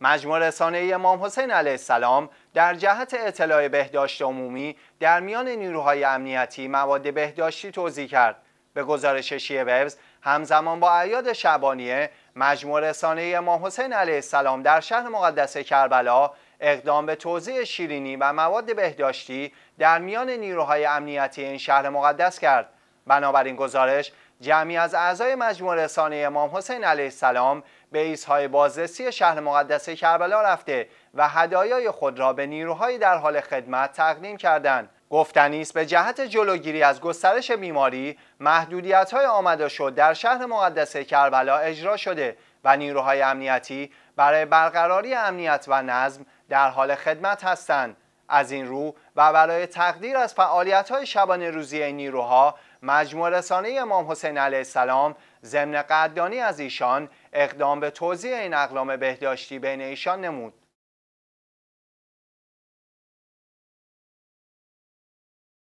مجموع رسانه امام حسین علیه السلام در جهت اطلاع بهداشت عمومی در میان نیروهای امنیتی مواد بهداشتی توضیح کرد به گزارش شیعه وبز همزمان با اعیاد شبانیه مجموع رسانه امام حسین علیه السلام در شهر مقدس کربلا اقدام به توضیح شیرینی و مواد بهداشتی در میان نیروهای امنیتی این شهر مقدس کرد بنابراین گزارش جمعی از اعضای مجموع رسانه امام حسین علیه السلام به ایسهای بازرسی شهر مقدس کربلا رفته و هدایای خود را به نیروهای در حال خدمت تقدیم کردند. گفتنی است به جهت جلوگیری از گسترش بیماری محدودیت های آمده شد در شهر مقدس کربلا اجرا شده و نیروهای امنیتی برای برقراری امنیت و نظم در حال خدمت هستند. از این رو و برای تقدیر از فعالیت های شبانه روزی نیروها مجموع رسانه امام حسین علیه السلام ضمن قدردانی از ایشان اقدام به توضیح این اقلام بهداشتی بین ایشان نمود